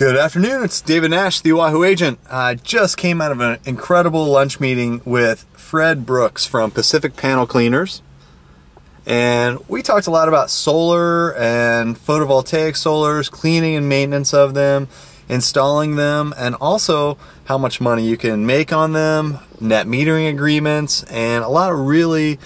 Good afternoon, it's David Nash, the Oahu agent. I just came out of an incredible lunch meeting with Fred Brooks from Pacific Panel Cleaners. And we talked a lot about solar and photovoltaic solars, cleaning and maintenance of them, installing them, and also how much money you can make on them, net metering agreements, and a lot of really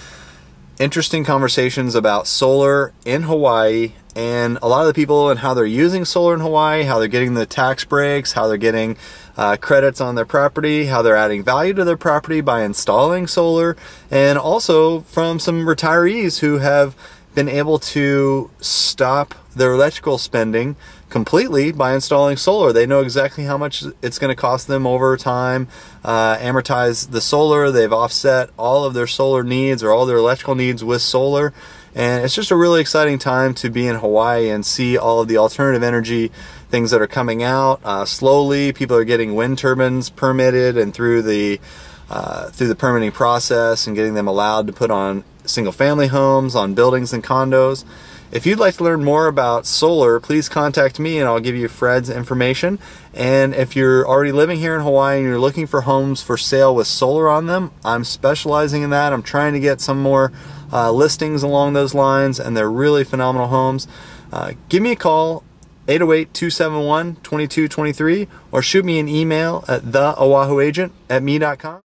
interesting conversations about solar in Hawaii and a lot of the people and how they're using solar in Hawaii, how they're getting the tax breaks, how they're getting uh, credits on their property, how they're adding value to their property by installing solar, and also from some retirees who have been able to stop their electrical spending completely by installing solar. They know exactly how much it's going to cost them over time, uh, amortize the solar. They've offset all of their solar needs or all their electrical needs with solar. And it's just a really exciting time to be in Hawaii and see all of the alternative energy things that are coming out uh, slowly. People are getting wind turbines permitted and through the uh, through the permitting process and getting them allowed to put on single family homes, on buildings and condos. If you'd like to learn more about solar, please contact me and I'll give you Fred's information. And if you're already living here in Hawaii and you're looking for homes for sale with solar on them, I'm specializing in that. I'm trying to get some more uh, listings along those lines, and they're really phenomenal homes. Uh, give me a call, 808-271-2223 or shoot me an email at the Oahu agent at me.com.